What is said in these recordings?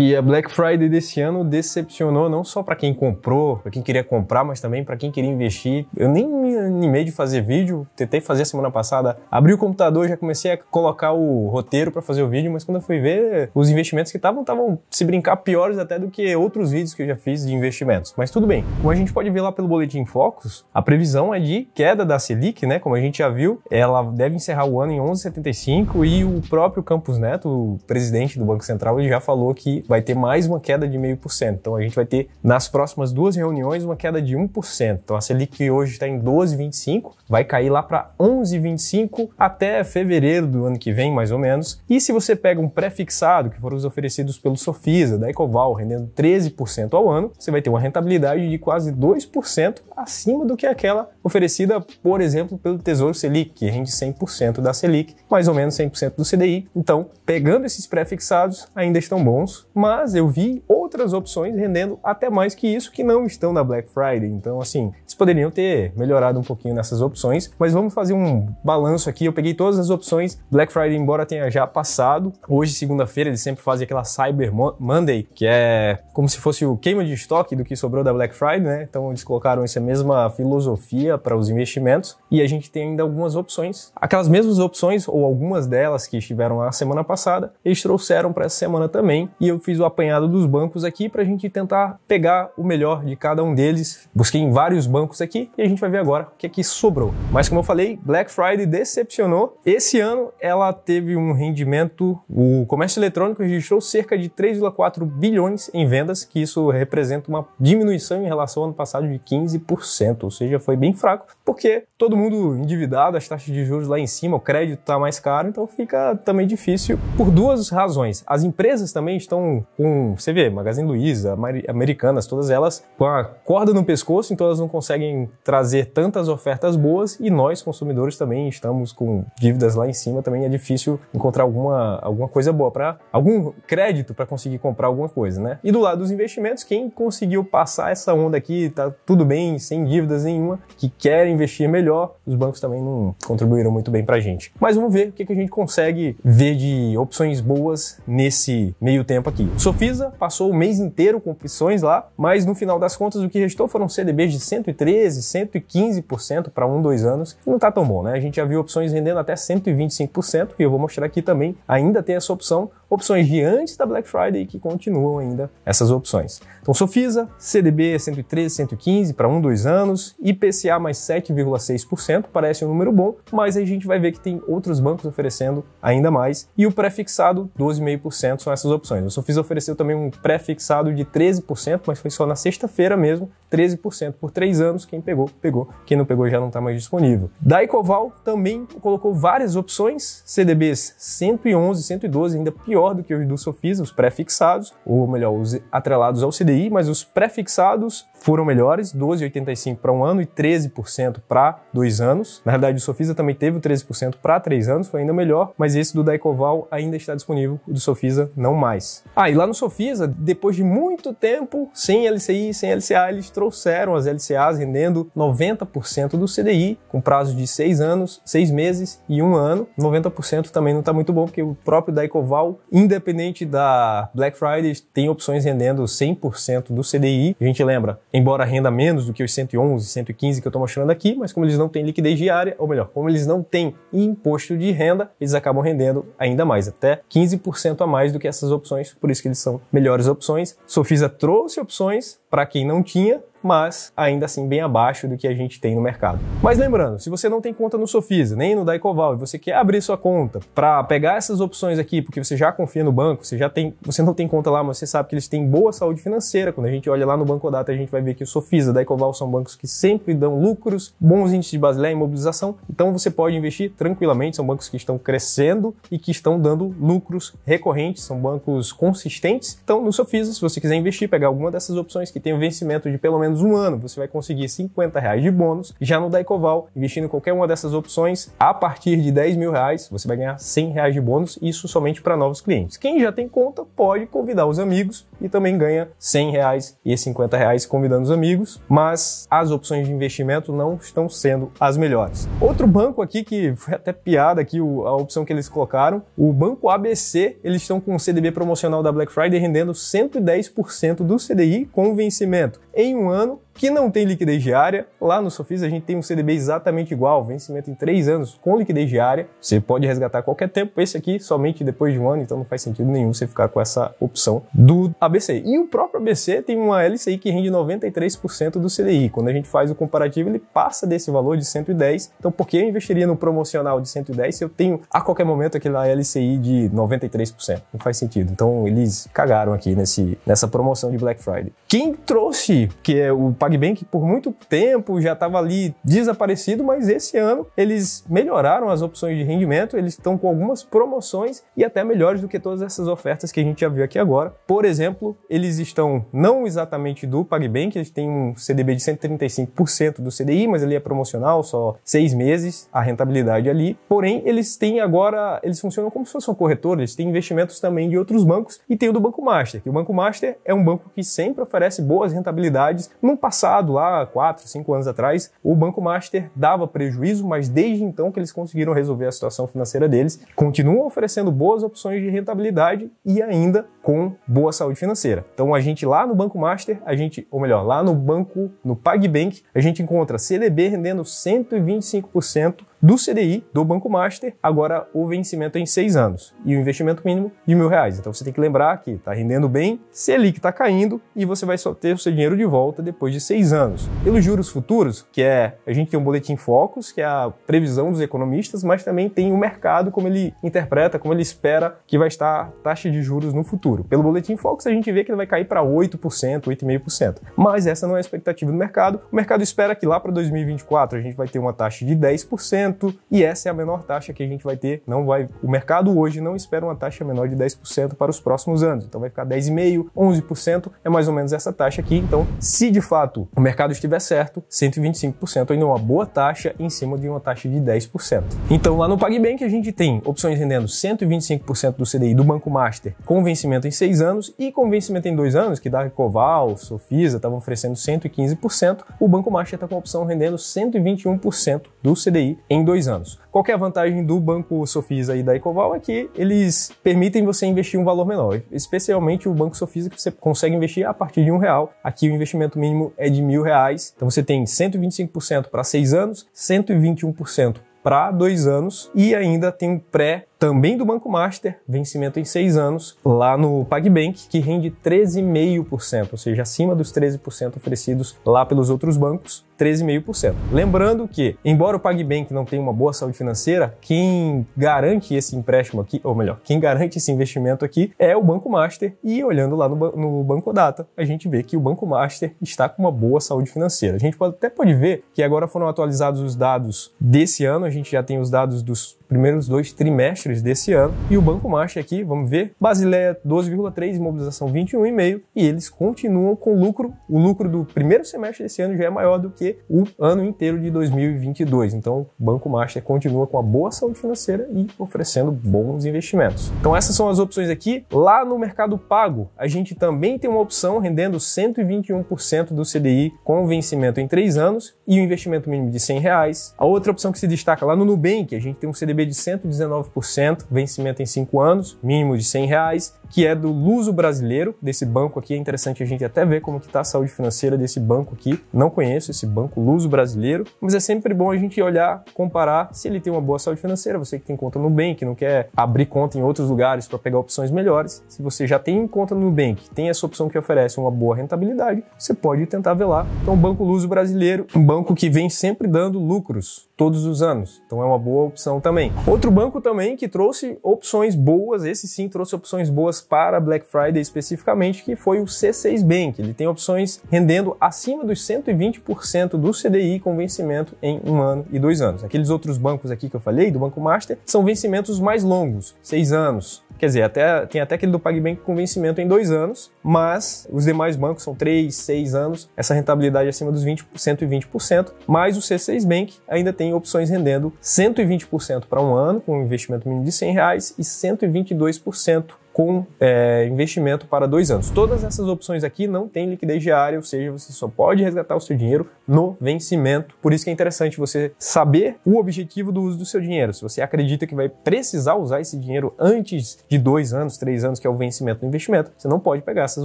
E a Black Friday desse ano decepcionou não só para quem comprou, para quem queria comprar, mas também para quem queria investir. Eu nem me animei de fazer vídeo, tentei fazer semana passada. Abri o computador, já comecei a colocar o roteiro para fazer o vídeo, mas quando eu fui ver, os investimentos que estavam estavam se brincar piores até do que outros vídeos que eu já fiz de investimentos. Mas tudo bem. Como a gente pode ver lá pelo boletim Focus, a previsão é de queda da Selic, né? Como a gente já viu, ela deve encerrar o ano em 11,75 e o próprio Campos Neto, o presidente do Banco Central, ele já falou que vai ter mais uma queda de 0,5%. Então a gente vai ter nas próximas duas reuniões uma queda de 1%. Então a Selic que hoje está em 12,25 vai cair lá para 11,25 até fevereiro do ano que vem, mais ou menos. E se você pega um pré-fixado, que foram os oferecidos pelo Sofisa, da Ecoval, rendendo 13% ao ano, você vai ter uma rentabilidade de quase 2% acima do que aquela oferecida, por exemplo, pelo Tesouro Selic, que rende 100% da Selic, mais ou menos 100% do CDI. Então, pegando esses pré-fixados, ainda estão bons, mas eu vi outras opções rendendo até mais que isso que não estão na Black Friday. Então, assim, eles poderiam ter melhorado um pouquinho nessas opções, mas vamos fazer um balanço aqui. Eu peguei todas as opções. Black Friday, embora tenha já passado, hoje, segunda-feira, eles sempre fazem aquela Cyber Monday, que é como se fosse o queima de estoque do que sobrou da Black Friday, né? Então, eles colocaram essa mesma filosofia para os investimentos. E a gente tem ainda algumas opções. Aquelas mesmas opções, ou algumas delas que estiveram a semana passada, eles trouxeram para essa semana também. E eu fiz o apanhado dos bancos aqui para a gente tentar pegar o melhor de cada um deles. Busquei em vários bancos aqui e a gente vai ver agora o que é que sobrou. Mas como eu falei, Black Friday decepcionou. Esse ano ela teve um rendimento, o comércio eletrônico registrou cerca de 3,4 bilhões em vendas, que isso representa uma diminuição em relação ao ano passado de 15%, ou seja, foi bem fraco fraco, porque todo mundo endividado, as taxas de juros lá em cima, o crédito está mais caro, então fica também difícil por duas razões. As empresas também estão com, você vê, Magazine Luiza, Americanas, todas elas com a corda no pescoço, então elas não conseguem trazer tantas ofertas boas e nós, consumidores, também estamos com dívidas lá em cima, também é difícil encontrar alguma, alguma coisa boa para algum crédito para conseguir comprar alguma coisa, né? E do lado dos investimentos, quem conseguiu passar essa onda aqui, tá tudo bem, sem dívidas nenhuma, que que quer investir melhor, os bancos também não contribuíram muito bem para a gente. Mas vamos ver o que, que a gente consegue ver de opções boas nesse meio tempo aqui. Sofisa passou o mês inteiro com opções lá, mas no final das contas o que restou foram CDBs de 113, 115% para um, dois anos. Não está tão bom, né? A gente já viu opções rendendo até 125% e eu vou mostrar aqui também. Ainda tem essa opção, opções de antes da Black Friday que continuam ainda essas opções. Então, Sofisa, CDB 113, 115 para um, dois anos, IPCA mais 7,6%, parece um número bom, mas a gente vai ver que tem outros bancos oferecendo ainda mais, e o pré-fixado 12,5% são essas opções. O Sofisa ofereceu também um pré-fixado de 13%, mas foi só na sexta-feira mesmo, 13% por três anos, quem pegou, pegou, quem não pegou já não está mais disponível. Da Ecoval também colocou várias opções, CDBs 111, 112, ainda pior melhor do que os do Sofisa, os pré-fixados, ou melhor, os atrelados ao CDI, mas os pré-fixados foram melhores, 12,85 para um ano e 13% para dois anos. Na realidade, o Sofisa também teve o 13% para três anos, foi ainda melhor, mas esse do Daicoval ainda está disponível, o do Sofisa não mais. Ah, e lá no Sofisa, depois de muito tempo sem LCI, sem LCA, eles trouxeram as LCAs rendendo 90% do CDI, com prazo de seis anos, seis meses e um ano. 90% também não está muito bom, porque o próprio Daicoval Independente da Black Friday, tem opções rendendo 100% do CDI. A gente lembra, embora renda menos do que os 111, 115 que eu estou mostrando aqui, mas como eles não têm liquidez diária, ou melhor, como eles não têm imposto de renda, eles acabam rendendo ainda mais, até 15% a mais do que essas opções, por isso que eles são melhores opções. Sofisa trouxe opções para quem não tinha, mas ainda assim bem abaixo do que a gente tem no mercado. Mas lembrando, se você não tem conta no Sofisa, nem no Daicoval, e você quer abrir sua conta para pegar essas opções aqui, porque você já confia no banco, você já tem, você não tem conta lá, mas você sabe que eles têm boa saúde financeira. Quando a gente olha lá no Banco Data, a gente vai ver que o Sofisa, Daicoval são bancos que sempre dão lucros, bons índices de Basileia, imobilização, então você pode investir tranquilamente, são bancos que estão crescendo e que estão dando lucros recorrentes, são bancos consistentes. Então, no Sofisa, se você quiser investir, pegar alguma dessas opções que tem o vencimento de pelo menos menos um ano, você vai conseguir 50 reais de bônus. Já no Daicoval, investindo em qualquer uma dessas opções, a partir de 10 mil reais, você vai ganhar 100 reais de bônus, isso somente para novos clientes. Quem já tem conta pode convidar os amigos e também ganha 100 reais e 50 reais convidando os amigos, mas as opções de investimento não estão sendo as melhores. Outro banco aqui que foi até piada aqui a opção que eles colocaram, o Banco ABC, eles estão com o CDB promocional da Black Friday rendendo 110% do CDI com vencimento em um ano ano que não tem liquidez diária, lá no Sofis a gente tem um CDB exatamente igual, vencimento em 3 anos com liquidez diária. Você pode resgatar a qualquer tempo, esse aqui somente depois de um ano, então não faz sentido nenhum você ficar com essa opção do ABC. E o próprio ABC tem uma LCI que rende 93% do CDI. Quando a gente faz o comparativo, ele passa desse valor de 110. Então, por que eu investiria no promocional de 110 se eu tenho a qualquer momento aquela LCI de 93%? Não faz sentido. Então, eles cagaram aqui nesse, nessa promoção de Black Friday. Quem trouxe, que é o PagBank por muito tempo já estava ali desaparecido, mas esse ano eles melhoraram as opções de rendimento, eles estão com algumas promoções e até melhores do que todas essas ofertas que a gente já viu aqui agora. Por exemplo, eles estão não exatamente do PagBank, eles têm um CDB de 135% do CDI, mas ele é promocional, só seis meses, a rentabilidade ali. Porém, eles têm agora, eles funcionam como se fosse um corretor, eles têm investimentos também de outros bancos e tem o do Banco Master, que o Banco Master é um banco que sempre oferece boas rentabilidades num passado passado, lá 4, 5 anos atrás, o Banco Master dava prejuízo, mas desde então que eles conseguiram resolver a situação financeira deles, continuam oferecendo boas opções de rentabilidade e ainda com boa saúde financeira. Então a gente lá no Banco Master, a gente, ou melhor, lá no banco, no PagBank, a gente encontra CDB rendendo 125% do CDI do Banco Master, agora o vencimento é em seis anos e o investimento mínimo de mil reais. Então você tem que lembrar que está rendendo bem, Selic está caindo e você vai só ter o seu dinheiro de volta depois de seis anos. Pelos juros futuros, que é a gente tem um boletim focos, que é a previsão dos economistas, mas também tem o mercado, como ele interpreta, como ele espera que vai estar a taxa de juros no futuro. Pelo boletim focos, a gente vê que ele vai cair para 8%, 8,5%. Mas essa não é a expectativa do mercado. O mercado espera que lá para 2024 a gente vai ter uma taxa de 10% e essa é a menor taxa que a gente vai ter. Não vai, o mercado hoje não espera uma taxa menor de 10% para os próximos anos. Então vai ficar 10,5, 11% é mais ou menos essa taxa aqui. Então, se de fato fato o mercado estiver certo, 125% ainda é uma boa taxa em cima de uma taxa de 10%. Então lá no PagBank a gente tem opções rendendo 125% do CDI do Banco Master com vencimento em 6 anos e com vencimento em 2 anos, que da Coval, Sofisa estavam oferecendo 115%, o Banco Master está com a opção rendendo 121% do CDI em 2 anos. Qual é a vantagem do banco Sofisa e da Ecoval? É que eles permitem você investir um valor menor, especialmente o banco Sofisa que você consegue investir a partir de um real. Aqui o investimento mínimo é de mil reais, então você tem 125% para seis anos, 121% para dois anos e ainda tem um pré também do Banco Master, vencimento em seis anos, lá no PagBank, que rende 13,5%, ou seja, acima dos 13% oferecidos lá pelos outros bancos, 13,5%. Lembrando que, embora o PagBank não tenha uma boa saúde financeira, quem garante esse empréstimo aqui, ou melhor, quem garante esse investimento aqui é o Banco Master, e olhando lá no, no Banco Data, a gente vê que o Banco Master está com uma boa saúde financeira. A gente pode, até pode ver que agora foram atualizados os dados desse ano, a gente já tem os dados dos primeiros dois trimestres desse ano. E o Banco Marcha aqui, vamos ver, Basileia 12,3, imobilização 21,5 e eles continuam com lucro. O lucro do primeiro semestre desse ano já é maior do que o ano inteiro de 2022. Então, o Banco Marcha continua com a boa saúde financeira e oferecendo bons investimentos. Então, essas são as opções aqui. Lá no Mercado Pago, a gente também tem uma opção rendendo 121% do CDI com vencimento em 3 anos e o um investimento mínimo de R$100. reais. A outra opção que se destaca lá no Nubank, a gente tem um CDB de 119%, vencimento em 5 anos, mínimo de 100 reais, que é do Luso Brasileiro, desse banco aqui. É interessante a gente até ver como está a saúde financeira desse banco aqui. Não conheço esse banco Luso Brasileiro, mas é sempre bom a gente olhar, comparar se ele tem uma boa saúde financeira. Você que tem conta no Nubank, não quer abrir conta em outros lugares para pegar opções melhores. Se você já tem conta no Nubank, tem essa opção que oferece uma boa rentabilidade, você pode tentar ver lá. Então, o Banco Luso Brasileiro, um banco que vem sempre dando lucros todos os anos. Então, é uma boa opção também. Outro banco também que trouxe opções boas, esse sim trouxe opções boas feitas para Black Friday especificamente, que foi o C6 Bank. Ele tem opções rendendo acima dos 120% do CDI com vencimento em um ano e dois anos. Aqueles outros bancos aqui que eu falei, do Banco Master, são vencimentos mais longos, seis anos. Quer dizer, até, tem até aquele do PagBank com vencimento em dois anos, mas os demais bancos são três, seis anos, essa rentabilidade acima dos 120%, mas o C6 Bank ainda tem opções rendendo 120% para um ano, com um investimento mínimo de 100 reais e 122% com é, investimento para dois anos. Todas essas opções aqui não têm liquidez diária, ou seja, você só pode resgatar o seu dinheiro no vencimento. Por isso que é interessante você saber o objetivo do uso do seu dinheiro. Se você acredita que vai precisar usar esse dinheiro antes de dois anos, três anos, que é o vencimento do investimento, você não pode pegar essas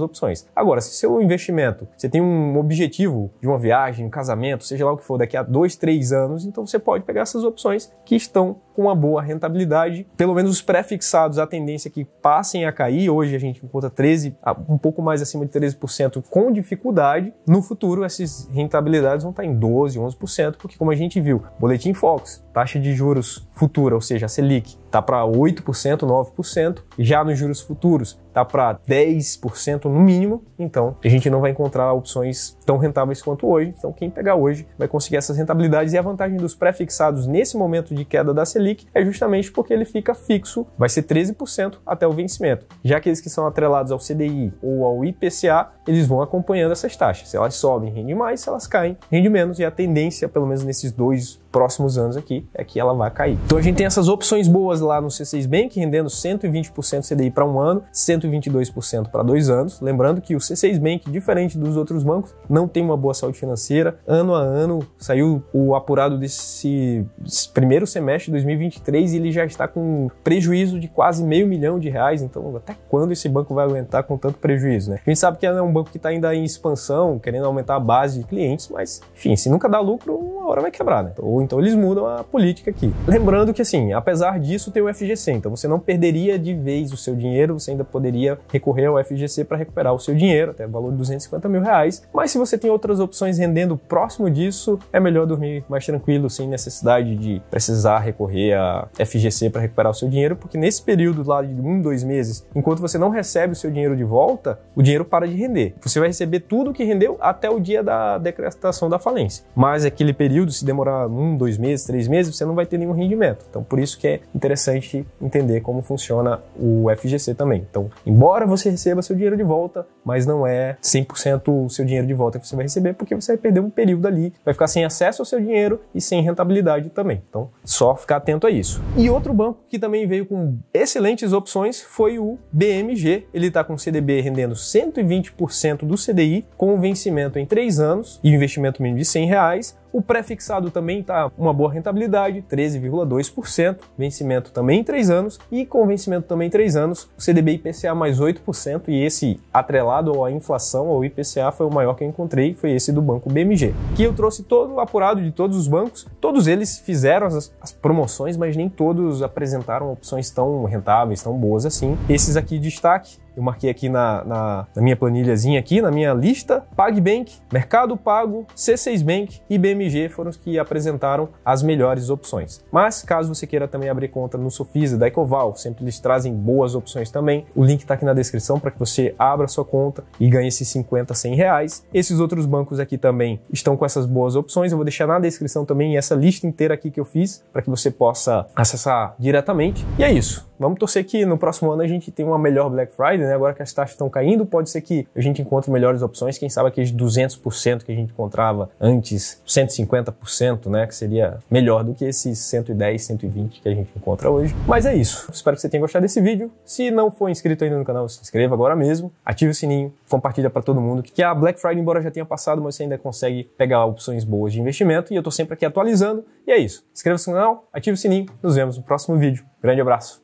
opções. Agora, se seu investimento, você tem um objetivo de uma viagem, um casamento, seja lá o que for, daqui a dois, três anos, então você pode pegar essas opções que estão com uma boa rentabilidade. Pelo menos os pré-fixados, a tendência é que passem a cair. Hoje a gente encontra 13, um pouco mais acima de 13% com dificuldade. No futuro, essas rentabilidades vão estar em 12, 11%, porque como a gente viu, boletim Fox, taxa de juros futura, ou seja, a Selic, está para 8%, 9%. Já nos juros futuros está para 10% no mínimo. Então a gente não vai encontrar opções tão rentáveis quanto hoje. Então quem pegar hoje vai conseguir essas rentabilidades e a vantagem dos pré-fixados nesse momento de queda da Selic é justamente porque ele fica fixo, vai ser 13% até o vencimento. Já aqueles que são atrelados ao CDI ou ao IPCA, eles vão acompanhando essas taxas. Se elas sobem, rende mais, se elas caem, rende menos e a tendência, pelo menos nesses dois próximos anos aqui é que ela vai cair. Então a gente tem essas opções boas lá no C6 Bank, rendendo 120% CDI para um ano, 122% para dois anos. Lembrando que o C6 Bank, diferente dos outros bancos, não tem uma boa saúde financeira. Ano a ano saiu o apurado desse primeiro semestre de 2023 e ele já está com prejuízo de quase meio milhão de reais. Então, até quando esse banco vai aguentar com tanto prejuízo, né? A gente sabe que é um banco que está ainda em expansão, querendo aumentar a base de clientes, mas enfim, se nunca dá lucro, uma hora vai quebrar, né? Ou então eles mudam a política aqui. Lembrando que, assim, apesar disso, tem o FGC. Então você não perderia de vez o seu dinheiro, você ainda poderia recorrer ao FGC para recuperar o seu dinheiro, até o valor de 250 mil reais. Mas se você tem outras opções rendendo próximo disso, é melhor dormir mais tranquilo, sem necessidade de precisar recorrer a FGC para recuperar o seu dinheiro, porque nesse período lá de um, dois meses, enquanto você não recebe o seu dinheiro de volta, o dinheiro para de render. Você vai receber tudo que rendeu até o dia da decretação da falência. Mas aquele período, se demorar um dois meses, três meses, você não vai ter nenhum rendimento. Então, por isso que é interessante entender como funciona o FGC também. Então, embora você receba seu dinheiro de volta, mas não é 100% o seu dinheiro de volta que você vai receber, porque você vai perder um período ali, vai ficar sem acesso ao seu dinheiro e sem rentabilidade também. Então, só ficar atento a isso. E outro banco que também veio com excelentes opções foi o BMG. Ele está com CDB rendendo 120% do CDI, com vencimento em três anos e investimento mínimo de 100 reais o pré-fixado também está uma boa rentabilidade, 13,2%, vencimento também em 3 anos e com vencimento também em 3 anos, o CDB IPCA mais 8% e esse atrelado à inflação ao IPCA foi o maior que eu encontrei, foi esse do Banco BMG, que eu trouxe todo apurado de todos os bancos, todos eles fizeram as, as promoções, mas nem todos apresentaram opções tão rentáveis, tão boas assim. Esses aqui destaque eu marquei aqui na, na, na, minha planilhazinha aqui, na minha lista, PagBank, Mercado Pago, C6 Bank e BMG foram os que apresentaram as melhores opções. Mas caso você queira também abrir conta no Sofisa da Ecoval, sempre eles trazem boas opções também. O link está aqui na descrição para que você abra sua conta e ganhe esses 50, 100 reais. Esses outros bancos aqui também estão com essas boas opções. Eu vou deixar na descrição também essa lista inteira aqui que eu fiz para que você possa acessar diretamente. E é isso. Vamos torcer que no próximo ano a gente tenha uma melhor Black Friday né? Agora que as taxas estão caindo, pode ser que a gente encontre melhores opções, quem sabe aqueles 200% que a gente encontrava antes, 150%, né? Que seria melhor do que esses 110, 120 que a gente encontra hoje. Mas é isso. Espero que você tenha gostado desse vídeo. Se não for inscrito ainda no canal, se inscreva agora mesmo, ative o sininho, compartilha para todo mundo que a Black Friday, embora já tenha passado, mas você ainda consegue pegar opções boas de investimento e eu estou sempre aqui atualizando. E é isso. Inscreva-se no canal, ative o sininho, nos vemos no próximo vídeo. Grande abraço.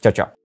Tchau, tchau.